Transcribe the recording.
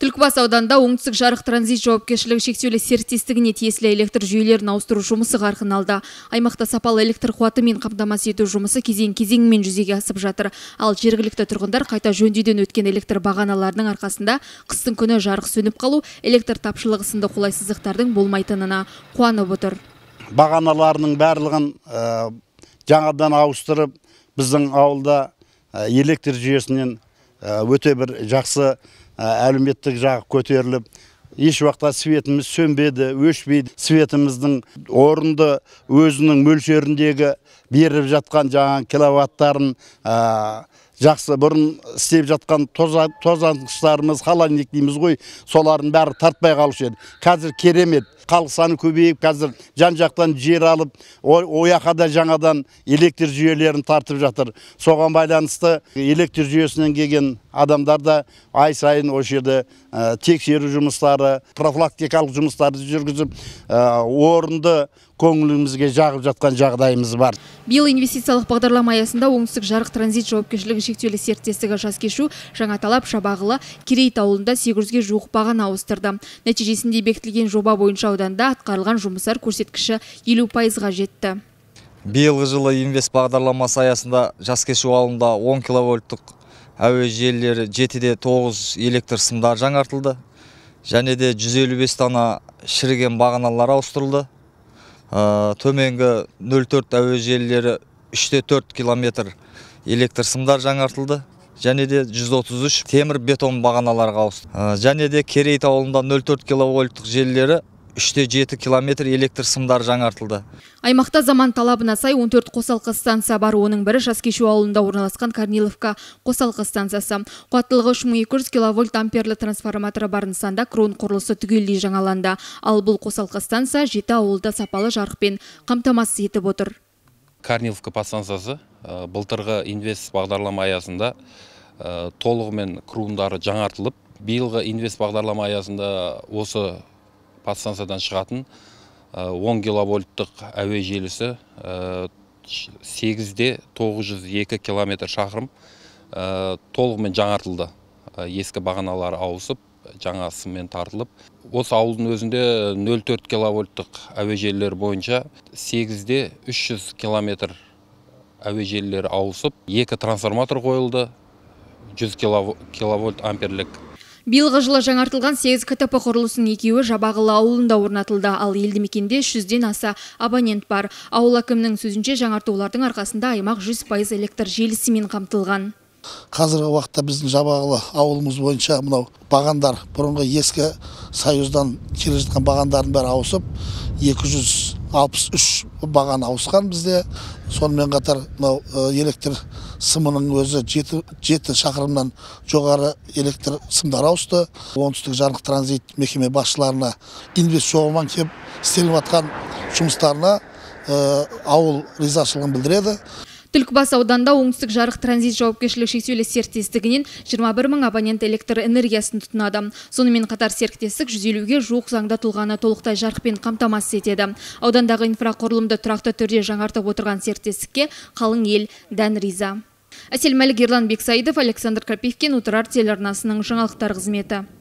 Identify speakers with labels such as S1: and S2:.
S1: түлкібас ауданда оңтүстік жарық транзит жауапкершілігі шектеулі серіктестігіне тиесілі электр жүйелерін ауыстыру жұмысы қарқын алды аймақта сапалы электр қуаты мен қамтамасыз ету жұмысы кезең кезеңімен жүзеге асып жатыр ал жергілікті тұрғындар қайта жөндеуден өткен электр бағаналарының арқасында қыстың күні жарық сөніп қалу электр тапшылығы сынды қолайсыздықтардың болмайтынына қуанып отыр
S2: бағаналарының барлығын э, жаңадан ауыстырып біздің ауылда э, электр жүйесінен Э, өте бір жақсы э, әлеуметтік жағы көтеріліп еш уақытта светіміз сөнбеді өшпейді светіміздің орынды өзінің мөлшеріндегі беріп жатқан жаңа киловаттарын э, жақсы бұрын істеп жатқан тозаңғыштарымыз холодильник дейміз ғой солардың бәрі тартпай қалушы еді қазір керемет халық саны көбейіп қазір жан жақтан жер алып ояқада да жаңадан электр жүйелерін тартып жатыр соған байланысты электр жүйесінен келген адамдар да ай сайын осы жерде ә, тексеру жұмыстары профилактикалық жұмыстарды жүргізіп орынды көңілімізге жағып жатқан жағдайымыз бар
S1: биыл инвестициялық бағдарлама аясында оңтүстік жарық транзит жауапкершілігі шектеулі серіктестігі жас кешу жаңа талап шабағылы керейт ауылында сегіз жүзге жуық баған ауыстырды нәтижесінде бекітілген жоба бойынша ауданда атқарылған жұмыстар көрсеткіші елу пайызға жетті
S3: биылғы жылы инвест бағдарламасы аясында жас кешу ауылында 10 киловольттық әуе желілері де тоғыз электр сымдары жаңартылды және де 155 дана шіріген бағаналар ауыстырылды ә, Төменгі төменгі 04 әуе желілері 3-те 4 километр электр сымдар жаңартылды және де 133 темір бетон бағаналарға ауысты ә, және де керейт ауылында 04 киловольттық желілері үште жеті километр электр сымдары жаңартылды
S1: аймақта заман талабына сай 14 қосалқы станция бар оның бірі жас кешу ауылында орналасқан корниловка қосалқы станциясы қуаттылығы 3200 киловольт амперлі трансформаторы бар нысанда крон құрылысы түгелдей жаңаланды ал бұл қосалқы станция жеті ауылда сапалы жарықпен қамтамасыз етіп отыр
S4: корниловка подстанциясы э, былтырғы инвест бағдарлама аясында э, толығымен крондары жаңартылып биылғы инвест бағдарлама аясында осы подстанциядан шығатын 10 э, киловольттық әуе желісі 8-де э, 902 километр шақырым э, толығымен жаңартылды ескі бағаналар ауысып жаңасымен тартылып осы ауылдың өзінде 0,4 киловольттық әуе желілері бойынша 8-де 300 километр әуе ауысып екі трансформатор қойылды 100 киловольт амперлік
S1: биылғы жылы жаңартылған сегіз ктп құрылысының екеуі жабағылы ауылында орнатылды ал елді мекенде жүзден аса абонент бар ауыл әкімінің сөзінше жаңартулардың арқасында аймақ жүз пайыз электр желісімен қамтылған
S5: қазіргі уақытта біздің жабағылы ауылымыз бойынша мынау бағандар бұрынғы ескі союздан келе жатқан бағандардың бәрі ауысып 200 алпыс үш ауысқан бізде сонымен қатар мынау электр сымының өзі жеті, жеті шақырымнан жоғары электр сымдары ауысты оңтүстік жарық транзит мекеме басшыларына инвестсоғыман келіп істеліп жатқан жұмыстарына ауыл ризашылығын білдіреді
S1: түлкібас ауданында оңтүстік жарық транзит жауапкершілігі шектеулі серіктестігінен 21 мың абонент электр энергиясын тұтынады сонымен қатар серіктестік жүзелуге ге жуық заңда тұлғаны толықтай жарықпен қамтамасыз етеді аудандағы инфрақұрылымды тұрақты түрде жаңартып отырған серіктестікке қалың ел дән риза әсел мәлік ерлан бексаидов александр крапивкин отырар телеарнасының жаңалықтар қызметі